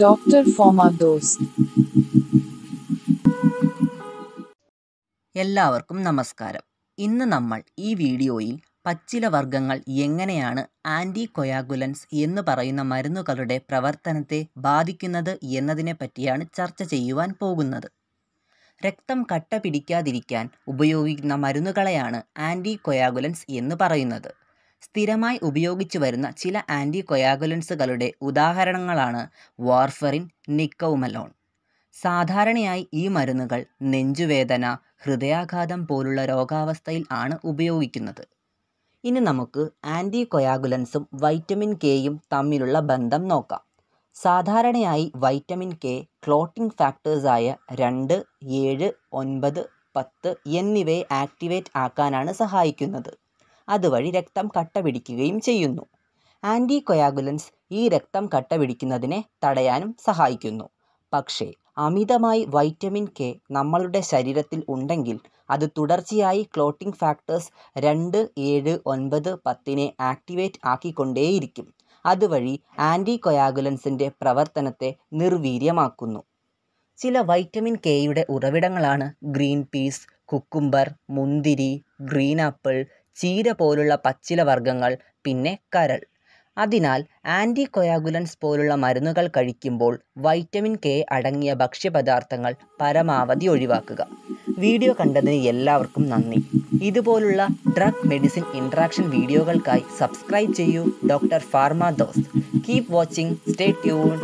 doctor FOMAA those എല്ലാവർക്കും നമസ്കാരം ഇന്ന് നമ്മൾ ഈ വീഡിയോയിൽ പച്ചില വർഗ്ഗങ്ങൾ എങ്ങനെയാണ് ആൻറ്റി കൊയാഗുലൻസ് എന്ന് പറയുന്ന മരുന്നുകളുടെ പ്രവർത്തനത്തെ ബാധിക്കുന്നത് എന്നതിനെ പറ്റിയാണ് ചർച്ച ചെയ്യുവാൻ പോകുന്നത് രക്തം കട്ട പിടിക്കാതിരിക്കാൻ ഉപയോഗിക്കുന്ന മരുന്നുകളെയാണ് ആൻറ്റി കൊയാഗുലൻസ് എന്ന് പറയുന്നത് സ്ഥിരമായി ഉപയോഗിച്ചു വരുന്ന ചില ആൻറ്റി കൊയാഗുലൻസുകളുടെ ഉദാഹരണങ്ങളാണ് വാർഫറിൻ നിക്കൗമലോൺ സാധാരണയായി ഈ മരുന്നുകൾ നെഞ്ചുവേദന ഹൃദയാഘാതം പോലുള്ള രോഗാവസ്ഥയിൽ ആണ് ഉപയോഗിക്കുന്നത് ഇനി നമുക്ക് ആൻറ്റി കൊയാഗുലൻസും വൈറ്റമിൻ കെയും തമ്മിലുള്ള ബന്ധം നോക്കാം സാധാരണയായി വൈറ്റമിൻ കെ ക്ലോട്ടിംഗ് ഫാക്ടേഴ്സായ രണ്ട് ഏഴ് ഒൻപത് പത്ത് എന്നിവയെ ആക്ടിവേറ്റ് ആക്കാനാണ് സഹായിക്കുന്നത് അതുവഴി രക്തം കട്ട പിടിക്കുകയും ചെയ്യുന്നു ആൻറ്റി കൊയാഗുലൻസ് ഈ രക്തം കട്ട പിടിക്കുന്നതിനെ തടയാനും സഹായിക്കുന്നു പക്ഷേ അമിതമായി വൈറ്റമിൻ കെ നമ്മളുടെ ശരീരത്തിൽ ഉണ്ടെങ്കിൽ അത് തുടർച്ചയായി ക്ലോട്ടിംഗ് ഫാക്ടേഴ്സ് രണ്ട് ഏഴ് ഒൻപത് പത്തിനെ ആക്ടിവേറ്റ് ആക്കിക്കൊണ്ടേയിരിക്കും അതുവഴി ആൻറ്റി കൊയാഗുലൻസിൻ്റെ പ്രവർത്തനത്തെ നിർവീര്യമാക്കുന്നു ചില വൈറ്റമിൻ കെയുടെ ഉറവിടങ്ങളാണ് ഗ്രീൻ പീസ് കുക്കുംബർ മുന്തിരി ഗ്രീൻ ആപ്പിൾ ചീര പോലുള്ള പച്ചില വർഗ്ഗങ്ങൾ പിന്നെ കരൾ അതിനാൽ കൊയാഗുലൻസ് പോലുള്ള മരുന്നുകൾ കഴിക്കുമ്പോൾ വൈറ്റമിൻ കെ അടങ്ങിയ ഭക്ഷ്യപദാർത്ഥങ്ങൾ പരമാവധി ഒഴിവാക്കുക വീഡിയോ കണ്ടതിന് എല്ലാവർക്കും നന്ദി ഇതുപോലുള്ള ഡ്രഗ് മെഡിസിൻ ഇൻട്രാക്ഷൻ വീഡിയോകൾക്കായി സബ്സ്ക്രൈബ് ചെയ്യൂ doctor pharma dose keep watching stay tune